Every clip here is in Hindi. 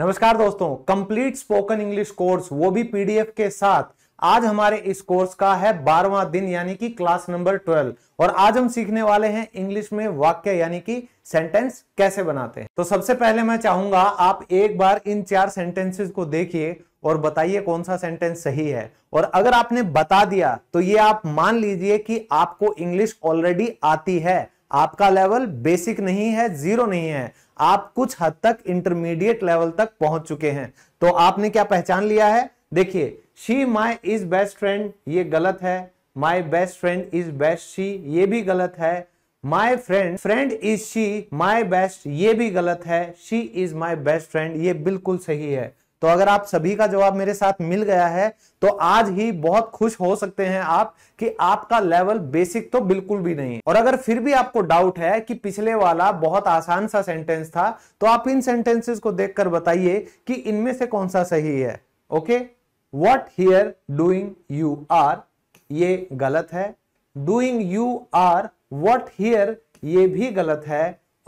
नमस्कार दोस्तों कंप्लीट स्पोकन इंग्लिश कोर्स वो भी पीडीएफ के साथ आज हमारे इस कोर्स का है बारवां दिन यानी कि क्लास नंबर ट्वेल्व और आज हम सीखने वाले हैं इंग्लिश में वाक्य यानी कि सेंटेंस कैसे बनाते हैं तो सबसे पहले मैं चाहूंगा आप एक बार इन चार सेंटेंसेस को देखिए और बताइए कौन सा सेंटेंस सही है और अगर आपने बता दिया तो ये आप मान लीजिए कि आपको इंग्लिश ऑलरेडी आती है आपका लेवल बेसिक नहीं है जीरो नहीं है आप कुछ हद तक इंटरमीडिएट लेवल तक पहुंच चुके हैं तो आपने क्या पहचान लिया है देखिए she my is best friend ये गलत है my best friend is best she ये भी गलत है my friend friend is she my best ये भी गलत है she is my best friend ये बिल्कुल सही है तो अगर आप सभी का जवाब मेरे साथ मिल गया है तो आज ही बहुत खुश हो सकते हैं आप कि आपका लेवल बेसिक तो बिल्कुल भी नहीं और अगर फिर भी आपको डाउट है कि पिछले वाला बहुत आसान सा सेंटेंस था तो आप इन सेंटेंसेस को देखकर बताइए कि इनमें से कौन सा सही है okay what here doing you are ये गलत है doing you are what here ये भी गलत है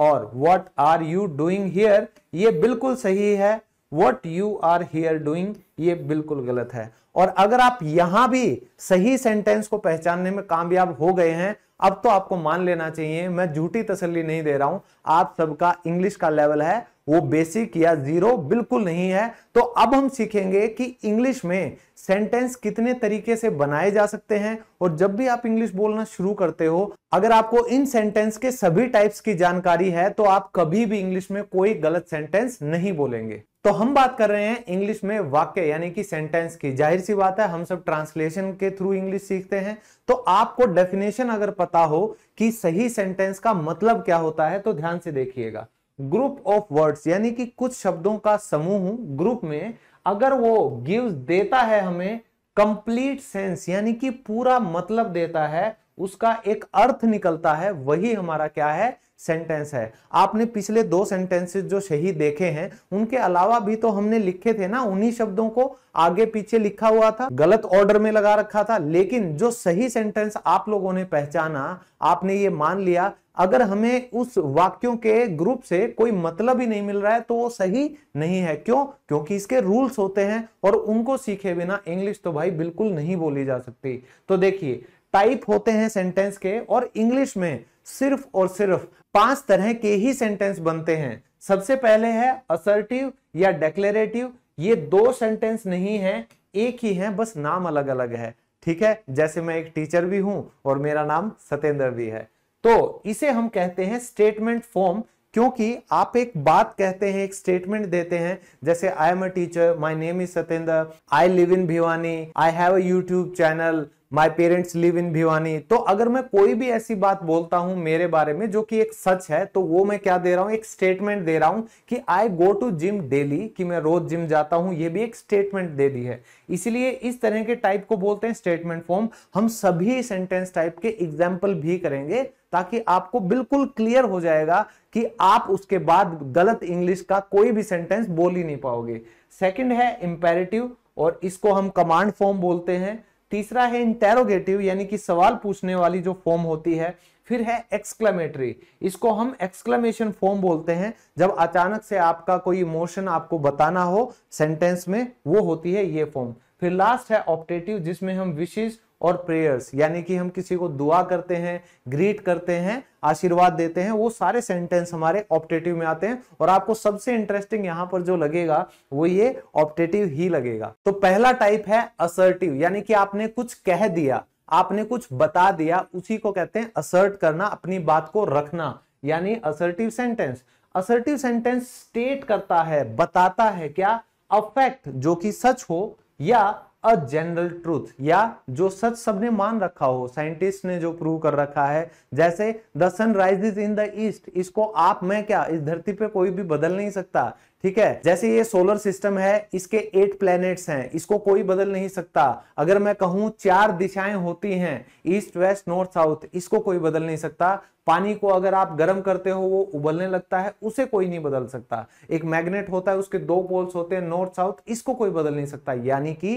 और what are you doing here ये बिल्कुल सही है what you are here doing ये बिल्कुल गलत है और अगर आप यहां भी सही सेंटेंस को पहचानने में कामयाब हो गए हैं अब तो आपको मान लेना चाहिए मैं झूठी तसल्ली नहीं दे रहा हूं आप सबका इंग्लिश का लेवल है वो बेसिक या जीरो बिल्कुल नहीं है तो अब हम सीखेंगे कि इंग्लिश में सेंटेंस कितने तरीके से बनाए जा सकते हैं और जब भी आप इंग्लिश बोलना शुरू करते हो अगर आपको इन सेंटेंस के सभी टाइप्स की जानकारी है तो आप कभी भी इंग्लिश में कोई गलत सेंटेंस नहीं बोलेंगे तो हम बात कर रहे हैं इंग्लिश में वाक्य यानी कि सेंटेंस की जाहिर सी बात है हम सब ट्रांसलेशन के थ्रू इंग्लिश सीखते हैं तो आपको डेफिनेशन अगर पता हो कि सही सेंटेंस का मतलब क्या होता है तो ध्यान से देखिएगा ग्रुप ऑफ वर्ड्स यानी कि कुछ शब्दों का समूह ग्रुप में अगर वो गिव्स देता है हमें कंप्लीट सेंस यानी कि पूरा मतलब देता है उसका एक अर्थ निकलता है वही हमारा क्या है सेंटेंस है आपने पिछले दो सेंटेंसेस जो सही देखे हैं उनके अलावा भी तो हमने लिखे थे ना उन्हीं शब्दों को आगे पीछे लिखा हुआ था गलत ऑर्डर में लगा रखा था लेकिन जो सही सेंटेंस आप लोगों ने पहचाना आपने ये मान लिया अगर हमें उस वाक्यों के ग्रुप से कोई मतलब ही नहीं मिल रहा है तो वो सही नहीं है क्यों क्योंकि इसके रूल्स होते हैं और उनको सीखे बिना इंग्लिश तो भाई बिल्कुल नहीं बोली जा सकती तो देखिए टाइप होते हैं सेंटेंस के और इंग्लिश में सिर्फ और सिर्फ पांच तरह के ही सेंटेंस बनते हैं सबसे पहले है असर्टिव या डेक्लेरेटिव ये दो सेंटेंस नहीं है एक ही है बस नाम अलग अलग है ठीक है जैसे मैं एक टीचर भी हूं और मेरा नाम सतेंद्र भी है तो इसे हम कहते हैं स्टेटमेंट फॉर्म क्योंकि आप एक बात कहते हैं एक स्टेटमेंट देते हैं जैसे I am a teacher my name is Satyendra I live in Bhiwani I have a YouTube channel my parents live in Bhiwani तो अगर मैं कोई भी ऐसी बात बोलता हूं मेरे बारे में जो कि एक सच है तो वो मैं क्या दे रहा हूं एक स्टेटमेंट दे रहा हूं कि I go to gym daily कि मैं रोज जिम जाता हूं ये भी एक स्टेटमेंट दे दी है इसलिए इस तरह के टाइप को बोलते हैं स्टेटमेंट फॉर्म हम सभी सेंटेंस टाइप के एग्जाम्पल भी करेंगे ताकि आपको बिल्कुल क्लियर हो जाएगा कि आप उसके बाद गलत इंग्लिश का कोई भी सेंटेंस बोल ही नहीं पाओगे सेकेंड है इंपेरेटिव और इसको हम कमांड फॉर्म बोलते हैं तीसरा है इंटेरोगेटिव यानी कि सवाल पूछने वाली जो फॉर्म होती है फिर है एक्सक्लेमेटरी इसको हम एक्सक्लेमेशन फॉर्म बोलते हैं जब अचानक से आपका कोई इमोशन आपको बताना हो सेंटेंस में वो होती है ये फॉर्म फिर लास्ट है ऑप्टेटिव जिसमें हम विशेष और प्रेयर्स यानी कि हम किसी को दुआ करते हैं ग्रीट करते हैं आशीर्वाद देते हैं वो सारे सेंटेंस हमारे ऑप्टेटिव में आते हैं और आपको सबसे इंटरेस्टिंग यहां पर जो लगेगा वो ये ऑप्टेटिव ही लगेगा तो पहला टाइप है असर्टिव यानी कि आपने कुछ कह दिया आपने कुछ बता दिया उसी को कहते हैं असर्ट करना अपनी बात को रखना यानी assertive sentence assertive sentence state करता है बताता है क्या अफेक्ट जो कि सच हो या अ जनरल ट्रूथ या जो सच सबने मान रखा हो साइंटिस्ट ने जो प्रूव कर रखा है जैसे the sun rise in the east इसको आप मैं क्या इस धरती पे कोई भी बदल नहीं सकता ठीक है जैसे ये सोलर सिस्टम है इसके एट प्लैनेट्स हैं इसको कोई बदल नहीं सकता अगर मैं कहूं चार दिशाएं होती हैं ईस्ट वेस्ट नॉर्थ साउथ इसको कोई बदल नहीं सकता पानी को अगर आप गर्म करते हो वो उबलने लगता है उसे कोई नहीं बदल सकता एक मैग्नेट होता है उसके दो पोल्स होते हैं नॉर्थ साउथ इसको कोई बदल नहीं सकता यानी कि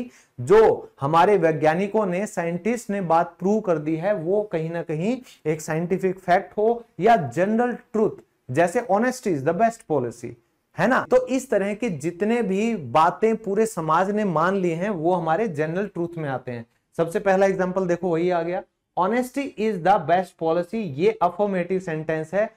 जो हमारे वैज्ञानिकों ने साइंटिस्ट ने बात प्रूव कर दी है वो कहीं ना कहीं एक साइंटिफिक फैक्ट हो या जनरल ट्रूथ जैसे honesty is the best policy है ना तो इस तरह के जितने भी बातें पूरे समाज ने मान ली हैं वो हमारे जनरल ट्रूथ में आते हैं सबसे पहला एग्जाम्पल देखो वही आ गया honesty is the best policy ये अफॉर्मेटिव सेंटेंस है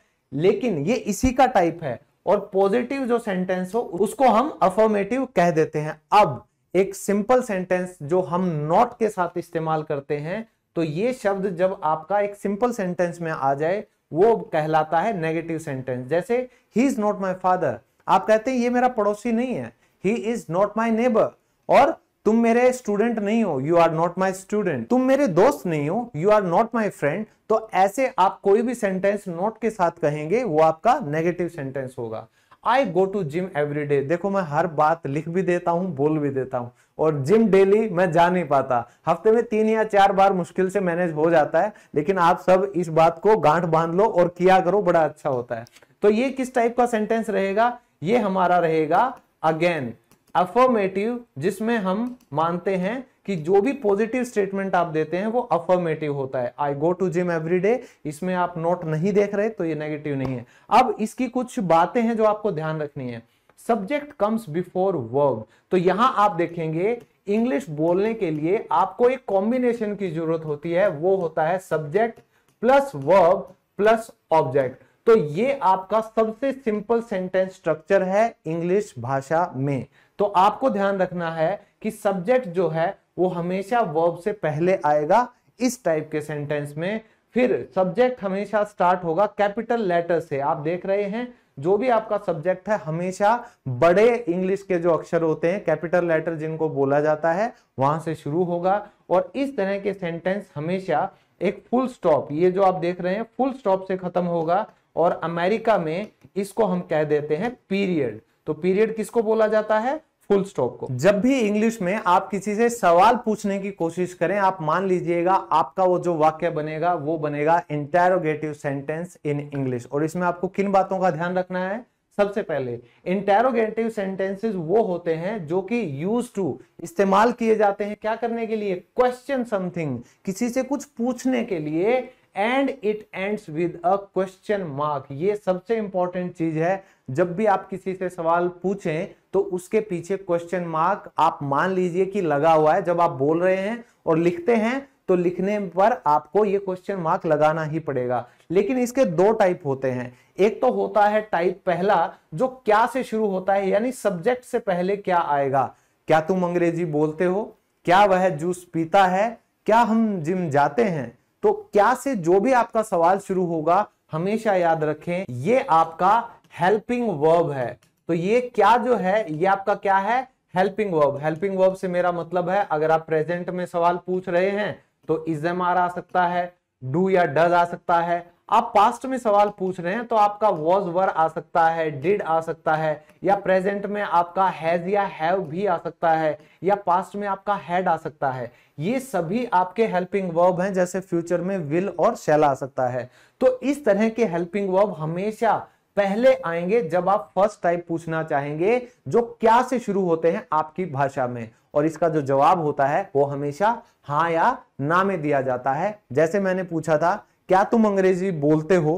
लेकिन ये इसी का टाइप है और पॉजिटिव जो सेंटेंस हो उसको हम अफॉर्मेटिव कह देते हैं अब एक सिंपल सेंटेंस जो हम नॉट के साथ इस्तेमाल करते हैं तो ये शब्द जब आपका एक सिंपल सेंटेंस में आ जाए वो कहलाता है नेगेटिव सेंटेंस जैसे he is not my father आप कहते हैं ये मेरा पड़ोसी नहीं है he is not my neighbour और तुम मेरे स्टूडेंट नहीं हो you are not my student तुम मेरे दोस्त नहीं हो you are not my friend तो ऐसे आप कोई भी सेंटेंस नॉट के साथ कहेंगे वो आपका नेगेटिव सेंटेंस होगा I go to gym every day देखो मैं हर बात लिख भी देता हूँ बोल भी देता हूँ और जिम डेली मैं जा नहीं पाता हफ्ते में तीन या चार बार मुश्किल से मैनेज हो जाता है लेकिन आप सब इस बात को गांठ बांध लो और किया करो बड़ा अच्छा होता है तो ये किस टाइप का सेंटेंस रहेगा ये हमारा रहेगा अगेन अफर्मेटिव जिसमें हम मानते हैं कि जो भी पॉजिटिव स्टेटमेंट आप देते हैं वो अफर्मेटिव होता है I go to gym every day इसमें आप नोट नहीं देख रहे तो ये नेगेटिव नहीं है अब इसकी कुछ बातें हैं जो आपको ध्यान रखनी है सब्जेक्ट कम्स बिफोर वर्ब तो यहां आप देखेंगे इंग्लिश बोलने के लिए आपको एक कॉम्बिनेशन की जरूरत होती है वो होता है subject plus verb plus object तो ये आपका सबसे सिंपल सेंटेंस स्ट्रक्चर है इंग्लिश भाषा में तो आपको ध्यान रखना है कि सब्जेक्ट जो है वो हमेशा वर्ब से पहले आएगा इस टाइप के सेंटेंस में फिर सब्जेक्ट हमेशा स्टार्ट होगा कैपिटल लेटर से आप देख रहे हैं जो भी आपका सब्जेक्ट है हमेशा बड़े इंग्लिश के जो अक्षर होते हैं कैपिटल लेटर जिनको बोला जाता है वहां से शुरू होगा और इस तरह के सेंटेंस हमेशा एक फुल स्टॉप ये जो आप देख रहे हैं फुल स्टॉप से खत्म होगा और अमेरिका में इसको हम कह देते हैं पीरियड तो पीरियड किसको बोला जाता है फुल स्टॉप को जब भी इंग्लिश में आप किसी से सवाल पूछने की कोशिश करें आप मान लीजिएगा आपका वो जो वाक्य बनेगा वो बनेगा इंटेरोगेटिव सेंटेंस इन इंग्लिश और इसमें आपको किन बातों का ध्यान रखना है सबसे पहले इंटेरोगेटिव सेंटेंसेस वो होते हैं जो कि यूज टू इस्तेमाल किए जाते हैं क्या करने के लिए क्वेश्चन समथिंग किसी से कुछ पूछने के लिए and it ends with a question mark ये सबसे इंपॉर्टेंट चीज है जब भी आप किसी से सवाल पूछें तो उसके पीछे क्वेश्चन मार्क आप मान लीजिए कि लगा हुआ है जब आप बोल रहे हैं और लिखते हैं तो लिखने पर आपको ये क्वेश्चन मार्क लगाना ही पड़ेगा लेकिन इसके दो टाइप होते हैं एक तो होता है टाइप पहला जो क्या से शुरू होता है यानी सब्जेक्ट से पहले क्या आएगा क्या तुम अंग्रेजी बोलते हो क्या वह जूस पीता है क्या हम जिम जाते हैं तो क्या से जो भी आपका सवाल शुरू होगा हमेशा याद रखें ये आपका हेल्पिंग वर्ब है तो ये क्या जो है ये आपका क्या है हेल्पिंग वर्ब हेल्पिंग वर्ब से मेरा मतलब है अगर आप प्रेजेंट में सवाल पूछ रहे हैं तो इजम आर आ सकता है डू या डज आ सकता है आप पास्ट में सवाल पूछ रहे हैं तो आपका वॉज वर आ सकता है डिड आ सकता है या प्रेजेंट में आपका हैज या हैव भी आ सकता है या पास्ट में आपका हैड आ सकता है ये सभी आपके हेल्पिंग वर्ब हैं जैसे फ्यूचर में विल और शैल आ सकता है तो इस तरह के हेल्पिंग वर्ब हमेशा पहले आएंगे जब आप फर्स्ट टाइप पूछना चाहेंगे जो क्या से शुरू होते हैं आपकी भाषा में और इसका जो जवाब होता है वो हमेशा हाँ या ना में दिया जाता है जैसे मैंने पूछा था क्या तुम अंग्रेजी बोलते हो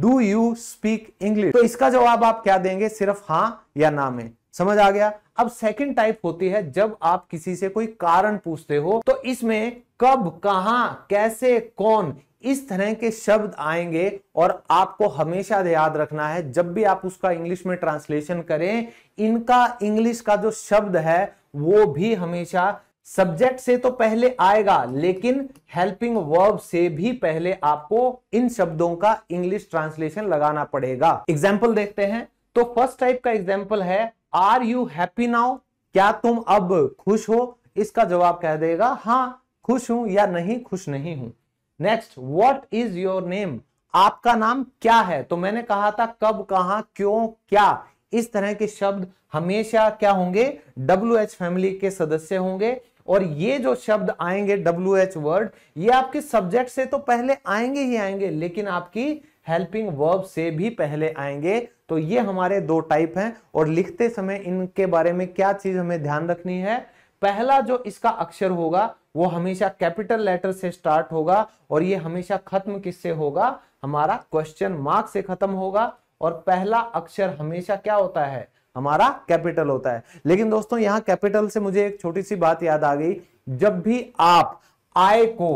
डू यू स्पीक इंग्लिश तो इसका जवाब आप क्या देंगे सिर्फ हाँ या ना में समझ आ गया अब सेकंड टाइप होती है जब आप किसी से कोई कारण पूछते हो तो इसमें कब कहा कैसे कौन इस तरह के शब्द आएंगे और आपको हमेशा याद रखना है जब भी आप उसका इंग्लिश में ट्रांसलेशन करें इनका इंग्लिश का जो शब्द है वो भी हमेशा सब्जेक्ट से तो पहले आएगा लेकिन हेल्पिंग वर्ब से भी पहले आपको इन शब्दों का इंग्लिश ट्रांसलेशन लगाना पड़ेगा एग्जाम्पल देखते हैं तो फर्स्ट टाइप का एग्जाम्पल है आर यू हैप्पी नाउ क्या तुम अब खुश हो इसका जवाब कह देगा हाँ खुश हूं या नहीं खुश नहीं हूं next what is your name आपका नाम क्या है तो मैंने कहा था कब कहा क्यों क्या इस तरह के शब्द हमेशा क्या होंगे डब्ल्यू एच फैमिली के सदस्य होंगे और ये जो शब्द आएंगे डब्ल्यू एच वर्ड ये आपके सब्जेक्ट से तो पहले आएंगे ही आएंगे लेकिन आपकी हेल्पिंग वर्ब से भी पहले आएंगे तो ये हमारे दो टाइप हैं और लिखते समय इनके बारे में क्या चीज हमें ध्यान रखनी है पहला जो इसका अक्षर होगा वो हमेशा कैपिटल लेटर से स्टार्ट होगा और ये हमेशा खत्म किससे होगा हमारा क्वेश्चन मार्क से खत्म होगा और पहला अक्षर हमेशा क्या होता है हमारा कैपिटल होता है लेकिन दोस्तों यहां कैपिटल से मुझे एक छोटी सी बात याद आ गई जब भी आप आय को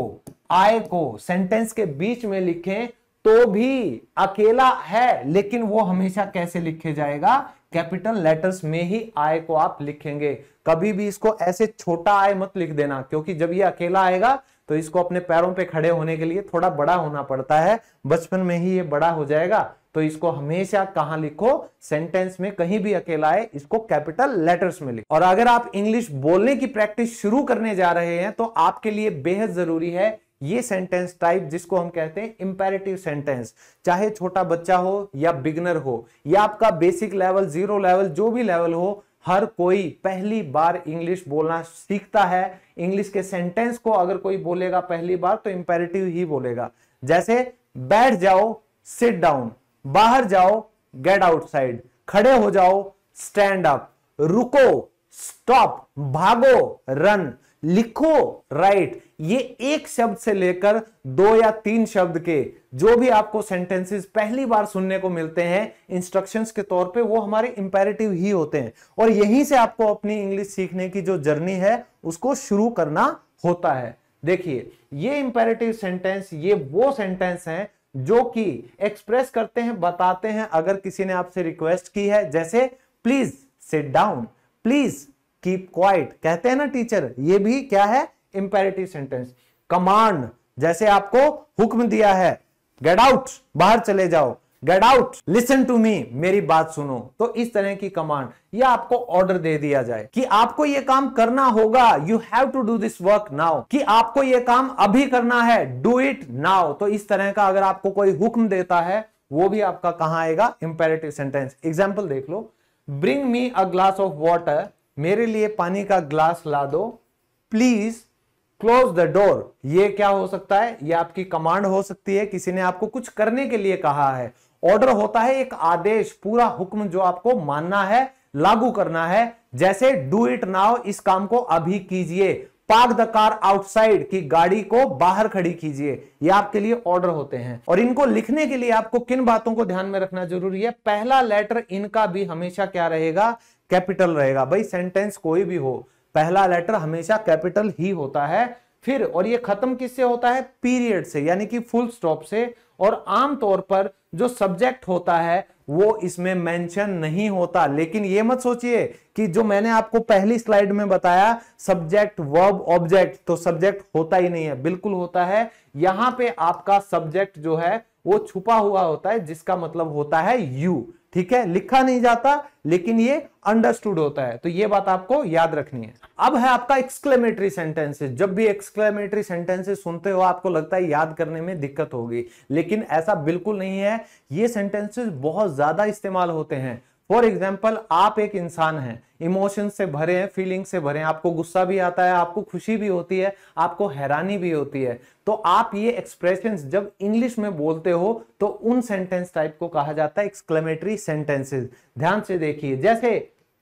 आय को सेंटेंस के बीच में लिखें तो भी अकेला है लेकिन वो हमेशा कैसे लिखे जाएगा कैपिटल लेटर्स में ही आय को आप लिखेंगे कभी भी इसको ऐसे छोटा आय मत लिख देना क्योंकि जब ये अकेला आएगा तो इसको अपने पैरों पे खड़े होने के लिए थोड़ा बड़ा होना पड़ता है बचपन में ही ये बड़ा हो जाएगा तो इसको हमेशा कहां लिखो सेंटेंस में कहीं भी अकेला है इसको कैपिटल लेटर्स में लिखो और अगर आप इंग्लिश बोलने की प्रैक्टिस शुरू करने जा रहे हैं तो आपके लिए बेहद जरूरी है ये सेंटेंस टाइप जिसको हम कहते हैं इंपेरेटिव सेंटेंस चाहे छोटा बच्चा हो या बिगनर हो या आपका बेसिक लेवल जीरो लेवल जो भी लेवल हो हर कोई पहली बार इंग्लिश बोलना सीखता है इंग्लिश के सेंटेंस को अगर कोई बोलेगा पहली बार तो इंपेरेटिव ही बोलेगा जैसे बैठ जाओ सिट डाउन बाहर जाओ गेट आउटसाइड खड़े हो जाओ स्टैंड अप रुको स्टॉप भागो रन लिखो राइट ये एक शब्द से लेकर दो या तीन शब्द के जो भी आपको सेंटेंसेस पहली बार सुनने को मिलते हैं इंस्ट्रक्शंस के तौर पे वो हमारे इंपेरेटिव ही होते हैं और यहीं से आपको अपनी इंग्लिश सीखने की जो जर्नी है उसको शुरू करना होता है देखिए ये इंपेरेटिव सेंटेंस ये वो सेंटेंस हैं जो कि एक्सप्रेस करते हैं बताते हैं अगर किसी ने आपसे रिक्वेस्ट की है जैसे please sit down please keep quiet कहते हैं ना टीचर ये भी क्या है इंपेरेटिव सेंटेंस कमांड जैसे आपको हुक्म दिया है गेट आउट बाहर चले जाओ get out listen to me मेरी बात सुनो तो इस तरह की कमांड या आपको ऑर्डर दे दिया जाए कि आपको ये काम करना होगा you have to do this work now कि आपको ये काम अभी करना है डू इट नाउ तो इस तरह का अगर आपको कोई हुक्म देता है वो भी आपका कहा आएगा इंपेरेटिव सेंटेंस एग्जाम्पल देख लो bring me a glass of water मेरे लिए पानी का ग्लास ला दो प्लीज क्लोज द डोर ये क्या हो सकता है ये आपकी कमांड हो सकती है किसी ने आपको कुछ करने के लिए कहा है ऑर्डर होता है एक आदेश पूरा हुक्म जो आपको मानना है लागू करना है जैसे डू इट नाउ इस काम को अभी कीजिए पार्क द कार आउटसाइड की गाड़ी को बाहर खड़ी कीजिए ये आपके लिए ऑर्डर होते हैं और इनको लिखने के लिए आपको किन बातों को ध्यान में रखना जरूरी है पहला लेटर इनका भी हमेशा क्या रहेगा कैपिटल रहेगा भाई सेंटेंस कोई भी हो पहला लेटर हमेशा कैपिटल ही होता है फिर और ये खत्म किससे होता है पीरियड से यानी कि फुल स्टॉप से और आमतौर पर जो सब्जेक्ट होता है वो इसमें मेंशन नहीं होता लेकिन ये मत सोचिए कि जो मैंने आपको पहली स्लाइड में बताया सब्जेक्ट वर्ब ऑब्जेक्ट तो सब्जेक्ट होता ही नहीं है बिल्कुल होता है यहां पे आपका सब्जेक्ट जो है वो छुपा हुआ होता है जिसका मतलब होता है यू ठीक है लिखा नहीं जाता लेकिन ये अंडरस्टूड होता है तो ये बात आपको याद रखनी है अब है आपका एक्सक्लेमेटरी सेंटेंसेस जब भी एक्सक्लेमेटरी सेंटेंसेस सुनते हो आपको लगता है याद करने में दिक्कत होगी लेकिन ऐसा बिल्कुल नहीं है ये सेंटेंसेस बहुत ज्यादा इस्तेमाल होते हैं फॉर एग्जाम्पल आप एक इंसान हैं इमोशन से भरे हैं फीलिंग से भरे हैं आपको गुस्सा भी आता है आपको खुशी भी होती है आपको हैरानी भी होती है तो आप ये एक्सप्रेशन जब इंग्लिश में बोलते हो तो उन सेंटेंस टाइप को कहा जाता है एक्सक्लेमेटरी सेंटेंसेस ध्यान से देखिए जैसे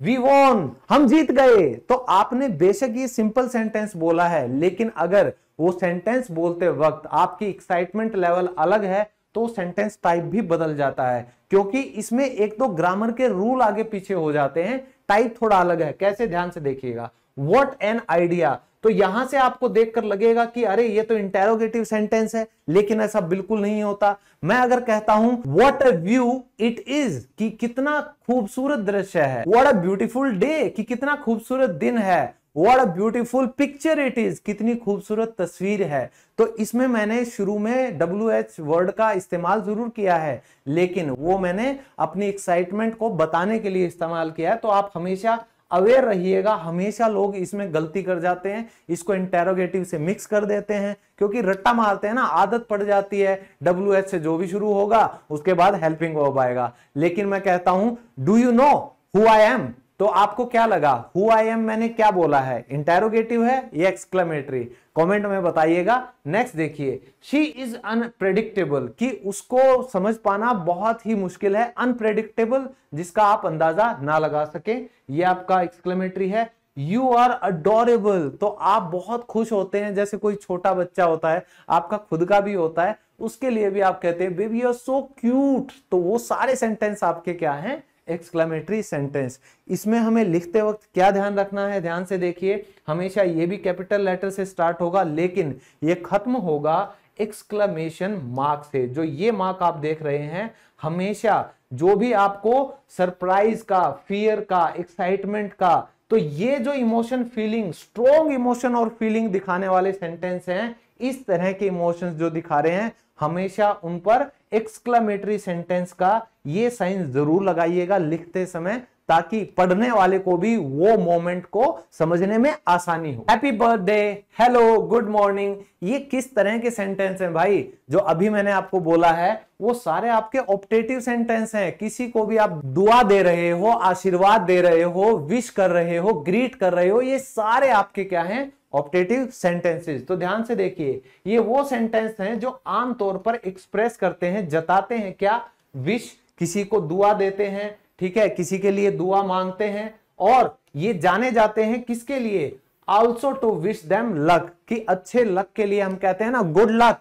वी वोन हम जीत गए तो आपने बेशक ये सिंपल सेंटेंस बोला है लेकिन अगर वो सेंटेंस बोलते वक्त आपकी एक्साइटमेंट लेवल अलग है तो सेंटेंस टाइप भी बदल जाता है क्योंकि इसमें एक तो ग्रामर के रूल आगे पीछे हो जाते हैं टाइप थोड़ा अलग है कैसे ध्यान से देखिएगा वॉट एन आइडिया तो यहां से आपको देखकर लगेगा कि अरे ये तो इंटेरोगेटिव सेंटेंस है लेकिन ऐसा बिल्कुल नहीं होता मैं अगर कहता हूं what a view it is कि कितना खूबसूरत दृश्य है वॉट अ ब्यूटिफुल डे कि कितना खूबसूरत दिन है what a beautiful picture it is कितनी खूबसूरत तस्वीर है तो इसमें मैंने शुरू में डब्ल्यू एच वर्ड का इस्तेमाल जरूर किया है लेकिन वो मैंने अपनी एक्साइटमेंट को बताने के लिए इस्तेमाल किया है तो आप हमेशा अवेयर रहिएगा हमेशा लोग इसमें गलती कर जाते हैं इसको इंटेरोगेटिव से मिक्स कर देते हैं क्योंकि रट्टा मारते हैं ना आदत पड़ जाती है डब्ल्यू एच से जो भी शुरू होगा उसके बाद हेल्पिंग वर्ब आएगा लेकिन मैं कहता हूं do you know who I am तो आपको क्या लगा हु आई एम मैंने क्या बोला है इंटेरोगेटिव है या एक्सक्लेमेटरी कमेंट में बताइएगा नेक्स्ट देखिए शी इज अनप्रेडिक्टेबल कि उसको समझ पाना बहुत ही मुश्किल है अनप्रेडिक्टेबल जिसका आप अंदाजा ना लगा सके ये आपका एक्सक्लेमेटरी है यू आर अडोरेबल तो आप बहुत खुश होते हैं जैसे कोई छोटा बच्चा होता है आपका खुद का भी होता है उसके लिए भी आप कहते हैं baby you are so cute तो वो सारे सेंटेंस आपके क्या हैं एक्सक्लामेटरी सेंटेंस इसमें हमें लिखते वक्त क्या ध्यान रखना है ध्यान से देखिए हमेशा ये भी कैपिटल लेटर से स्टार्ट होगा लेकिन ये खत्म होगा एक्सक्लामेशन मार्क से जो ये मार्क आप देख रहे हैं हमेशा जो भी आपको सरप्राइज का फियर का एक्साइटमेंट का तो ये जो इमोशन फीलिंग स्ट्रॉन्ग इमोशन और फीलिंग दिखाने वाले सेंटेंस हैं इस तरह के इमोशंस जो दिखा रहे हैं हमेशा उन पर एक्सक्लामेटरी सेंटेंस का ये साइंस जरूर लगाइएगा लिखते समय ताकि पढ़ने वाले को भी वो मोमेंट को समझने में आसानी हो happy birthday hello good morning ये किस तरह के सेंटेंस हैं भाई जो अभी मैंने आपको बोला है वो सारे आपके ऑप्टेटिव सेंटेंस हैं किसी को भी आप दुआ दे रहे हो आशीर्वाद दे रहे हो विश कर रहे हो ग्रीट कर रहे हो ये सारे आपके क्या हैं ऑप्टेटिव सेंटेंसेज तो ध्यान से देखिए ये वो सेंटेंस हैं जो आमतौर पर एक्सप्रेस करते हैं जताते हैं क्या विश किसी को दुआ देते हैं ठीक है किसी के लिए दुआ मांगते हैं और ये जाने जाते हैं किसके लिए also to wish them luck कि अच्छे लक के लिए हम कहते हैं ना good luck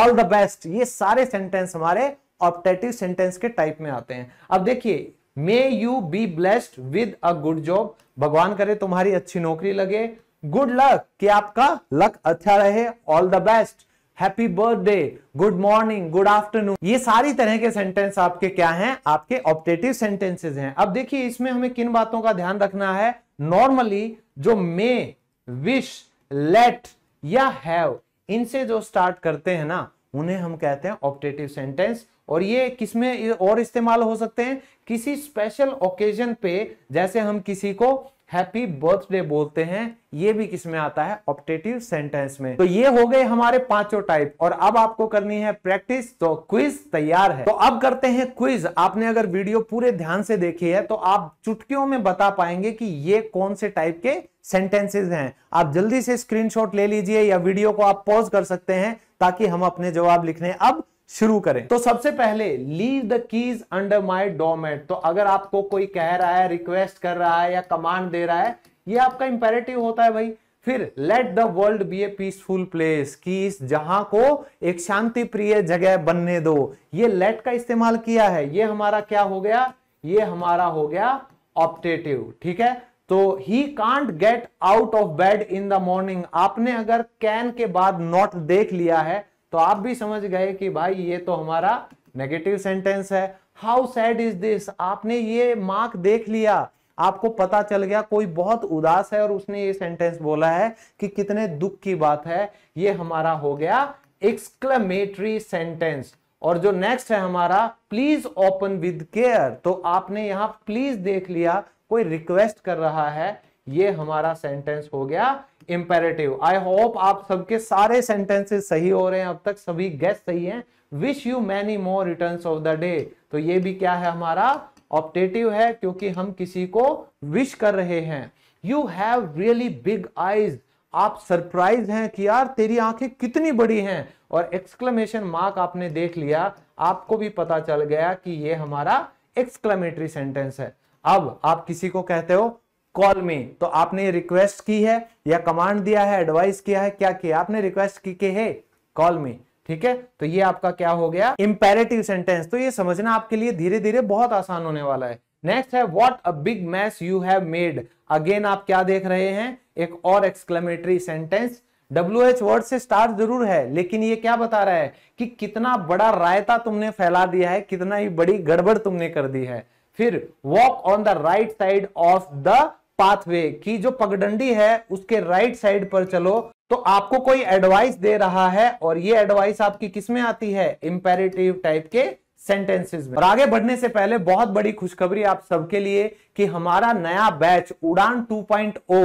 all the best ये सारे सेंटेंस हमारे ऑप्टेटिव सेंटेंस के टाइप में आते हैं अब देखिए may you be blessed with a good job भगवान करे तुम्हारी अच्छी नौकरी लगे गुड लक कि आपका लक अच्छा रहे all the best happy birthday good morning good afternoon ये सारी तरह के सेंटेंस आपके क्या हैं आपके ऑप्टेटिव सेंटेंसेस हैं अब देखिए इसमें हमें किन बातों का ध्यान रखना है नॉर्मली जो मे विश लेट या हैव इनसे जो स्टार्ट करते हैं ना उन्हें हम कहते हैं ऑप्टेटिव सेंटेंस और ये किसमें और इस्तेमाल हो सकते हैं किसी स्पेशल ओकेजन पे जैसे हम किसी को हैप्पी बर्थडे बोलते हैं ये भी किसमें आता है ऑप्टेटिव सेंटेंस में तो ये हो गए हमारे पांचों टाइप और अब आपको करनी है प्रैक्टिस तो क्विज तैयार है तो अब करते हैं क्विज आपने अगर वीडियो पूरे ध्यान से देखी है तो आप चुटकियों में बता पाएंगे कि ये कौन से टाइप के सेंटेंसेज हैं आप जल्दी से स्क्रीनशॉट ले लीजिए या वीडियो को आप पॉज कर सकते हैं ताकि हम अपने जवाब लिखने अब शुरू करें तो सबसे पहले leave the keys under my doormat तो अगर आपको कोई कह रहा है रिक्वेस्ट कर रहा है या कमांड दे रहा है ये आपका इंपेरेटिव होता है भाई फिर let the world be a peaceful place कि इस जहां को एक शांति प्रिय जगह बनने दो ये लेट का इस्तेमाल किया है ये हमारा क्या हो गया ये हमारा हो गया ऑप्टेटिव ठीक है तो he can't get out of bed in the morning आपने अगर कैन के बाद नॉट देख लिया है तो आप भी समझ गए कि भाई ये तो हमारा नेगेटिव सेंटेंस है हाउ सैड इज दिस आपने ये मार्क देख लिया आपको पता चल गया कोई बहुत उदास है और उसने ये सेंटेंस बोला है कि कितने दुख की बात है ये हमारा हो गया एक्सक्लेमेटरी सेंटेंस और जो नेक्स्ट है हमारा प्लीज ओपन विद केयर तो आपने यहां प्लीज देख लिया कोई रिक्वेस्ट कर रहा है ये हमारा सेंटेंस हो गया इंपेरेटिव आई होप आप सबके सारे सेंटेंसेस सही हो रहे हैं अब तक सभी गेस सही हैं wish you many more return of the day तो ये भी क्या है हमारा ऑप्टेटिव है क्योंकि हम किसी को विश कर रहे हैं you have really big eyes आप सरप्राइज हैं कि यार तेरी आंखें कितनी बड़ी हैं और एक्सक्लेमेशन मार्क आपने देख लिया आपको भी पता चल गया कि ये हमारा एक्सक्लेमेटरी सेंटेंस है अब आप किसी को कहते हो कॉल मी तो आपने रिक्वेस्ट की है या कमांड दिया है एडवाइस किया है क्या किया आपने रिक्वेस्ट की के है कॉल मी ठीक है तो ये आपका क्या हो गया इंपेरेटिव सेंटेंस तो ये समझना आपके लिए धीरे धीरे बहुत आसान होने वाला है नेक्स्ट है what a big mess you have made again आप क्या देख रहे हैं एक और exclamatory sentence W H word से स्टार्ट जरूर है लेकिन ये क्या बता रहा है कि कितना बड़ा रायता तुमने फैला दिया है कितना ही बड़ी गड़बड़ तुमने कर दी है फिर walk on the right side of the pathway की जो पगडंडी है उसके राइट साइड पर चलो तो आपको कोई एडवाइस दे रहा है और ये एडवाइस आपकी किसमें आती है इंपेरेटिव टाइप के सेंटेंसेस में और आगे बढ़ने से पहले बहुत बड़ी खुशखबरी आप सबके लिए कि हमारा नया बैच उड़ान 2.0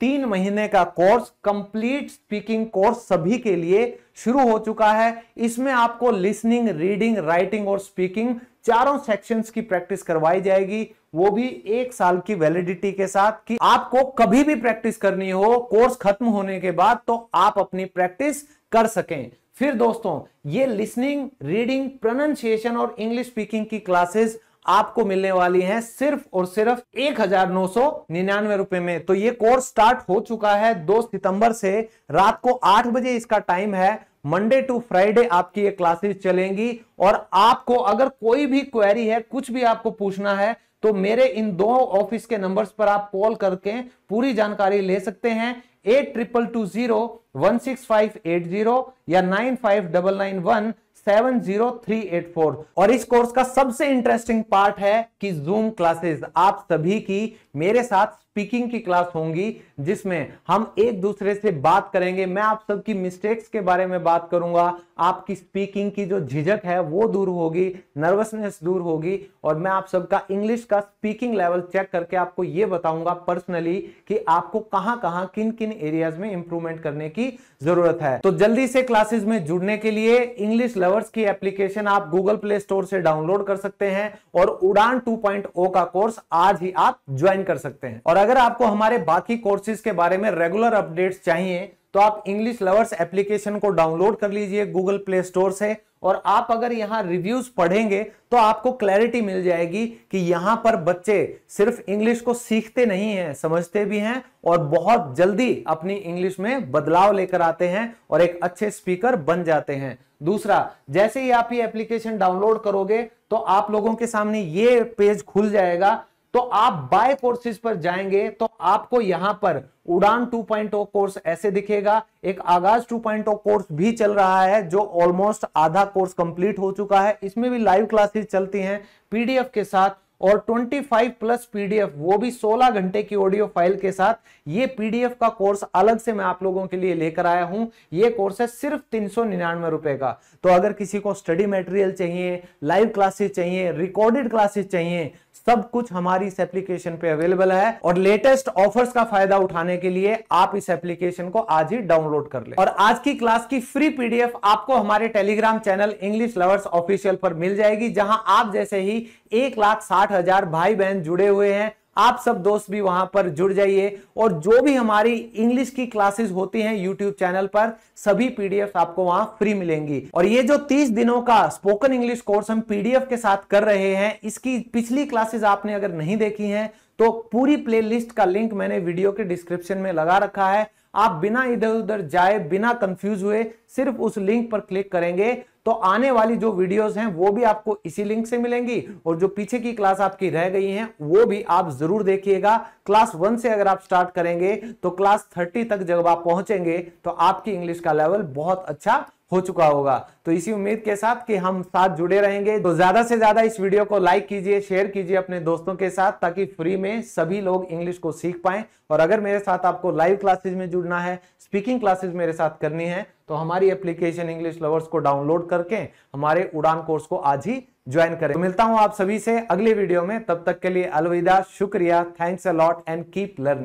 तीन महीने का कोर्स कंप्लीट स्पीकिंग कोर्स सभी के लिए शुरू हो चुका है इसमें आपको लिसनिंग रीडिंग राइटिंग और स्पीकिंग चारों सेक्शंस की प्रैक्टिस करवाई जाएगी वो भी एक साल की वैलिडिटी के साथ कि आपको कभी भी प्रैक्टिस करनी हो कोर्स खत्म होने के बाद तो आप अपनी प्रैक्टिस कर सकें फिर दोस्तों ये लिसनिंग रीडिंग प्रोनाउंसिएशन और इंग्लिश स्पीकिंग की क्लासेस आपको मिलने वाली है सिर्फ और सिर्फ एक हजार नौ सौ निन्यानवे रुपए में तो ये कोर्स स्टार्ट हो चुका है दो सितंबर से रात को आठ बजे इसका टाइम है मंडे टू फ्राइडे आपकी ये क्लासेस चलेंगी और आपको अगर कोई भी क्वेरी है कुछ भी आपको पूछना है तो मेरे इन दो ऑफिस के नंबर्स पर आप कॉल करके पूरी जानकारी ले सकते हैं eight triple two zero one six five eight zero या nine five double nine one 70384 और इस कोर्स का सबसे इंटरेस्टिंग पार्ट है कि जूम क्लासेस आप सभी की मेरे साथ स्पीकिंग की क्लास होंगी जिसमें हम एक दूसरे से बात करेंगे मैं आप सबकी मिस्टेक्स के बारे में बात करूंगा आपकी स्पीकिंग की जो झिझक है वो दूर होगी नर्वसनेस दूर होगी और मैं आप सबका इंग्लिश का स्पीकिंग लेवल चेक करके आपको ये बताऊंगा पर्सनली कि आपको कहां कहां किन किन एरियाज में इंप्रूवमेंट करने की जरूरत है तो जल्दी से क्लासेस में जुड़ने के लिए इंग्लिश लेवल ट्रेवर्स की एप्लीकेशन आप गूगल प्ले स्टोर से डाउनलोड कर सकते हैं और उड़ान 2.0 का कोर्स आज ही आप ज्वाइन कर सकते हैं और अगर आपको हमारे बाकी कोर्सेज के बारे में रेगुलर अपडेट्स चाहिए तो आप इंग्लिश लवर्स एप्लीकेशन को डाउनलोड कर लीजिए गूगल प्ले स्टोर से और आप अगर यहाँ रिव्यूज पढ़ेंगे तो आपको क्लैरिटी मिल जाएगी कि यहाँ पर बच्चे सिर्फ इंग्लिश को सीखते नहीं हैं समझते भी हैं और बहुत जल्दी अपनी इंग्लिश में बदलाव लेकर आते हैं और एक अच्छे स्पीकर बन जाते हैं दूसरा जैसे ही आप ये एप्लीकेशन डाउनलोड करोगे तो आप लोगों के सामने ये पेज खुल जाएगा तो आप बाय कोर्सेज पर जाएंगे तो आपको यहां पर उड़ान 2.0 कोर्स ऐसे दिखेगा एक आगाज 2.0 कोर्स भी चल रहा है जो ऑलमोस्ट आधा कोर्स कंप्लीट हो चुका है इसमें भी लाइव क्लासेस चलती हैं पीडीएफ के साथ और 25 प्लस पीडीएफ वो भी 16 घंटे की ऑडियो फाइल के साथ ये पीडीएफ का कोर्स अलग से मैं आप लोगों के लिए लेकर आया हूं ये कोर्स है सिर्फ तीन सौ निन्यानवे रुपए का तो अगर किसी को स्टडी मटेरियल चाहिए लाइव क्लासेस चाहिए रिकॉर्डेड क्लासेस चाहिए सब कुछ हमारी इस एप्लीकेशन पे अवेलेबल है और लेटेस्ट ऑफर्स का फायदा उठाने के लिए आप इस एप्लीकेशन को आज ही डाउनलोड कर ले और आज की क्लास की फ्री पीडीएफ आपको हमारे Telegram channel English lovers official पर मिल जाएगी जहां आप जैसे ही एक लाख साठ हजार भाई बहन जुड़े हुए हैं आप सब दोस्त भी वहां पर जुड़ जाइए और जो भी हमारी इंग्लिश की क्लासेस होती हैं यूट्यूब चैनल पर सभी पीडीएफ आपको वहां फ्री मिलेंगी और ये जो 30 दिनों का स्पोकन इंग्लिश कोर्स हम पीडीएफ के साथ कर रहे हैं इसकी पिछली क्लासेस आपने अगर नहीं देखी है तो पूरी प्लेलिस्ट का लिंक मैंने वीडियो के डिस्क्रिप्शन में लगा रखा है आप बिना इधर उधर जाए बिना कंफ्यूज हुए सिर्फ उस लिंक पर क्लिक करेंगे तो आने वाली जो वीडियोस हैं वो भी आपको इसी लिंक से मिलेंगी और जो पीछे की क्लास आपकी रह गई हैं वो भी आप जरूर देखिएगा क्लास वन से अगर आप स्टार्ट करेंगे तो क्लास थर्टी तक जब आप पहुंचेंगे तो आपकी इंग्लिश का लेवल बहुत अच्छा हो चुका होगा तो इसी उम्मीद के साथ कि हम साथ जुड़े रहेंगे तो ज्यादा से ज्यादा इस वीडियो को लाइक कीजिए शेयर कीजिए अपने दोस्तों के साथ ताकि फ्री में सभी लोग इंग्लिश को सीख पाए और अगर मेरे साथ आपको लाइव क्लासेज में जुड़ना है स्पीकिंग क्लासेज मेरे साथ करनी है तो हमारी एप्लीकेशन इंग्लिश लवर्स को डाउनलोड करके हमारे उड़ान कोर्स को आज ही ज्वाइन करें तो मिलता हूं आप सभी से अगले वीडियो में तब तक के लिए अलविदा शुक्रिया thanks a lot and keep learning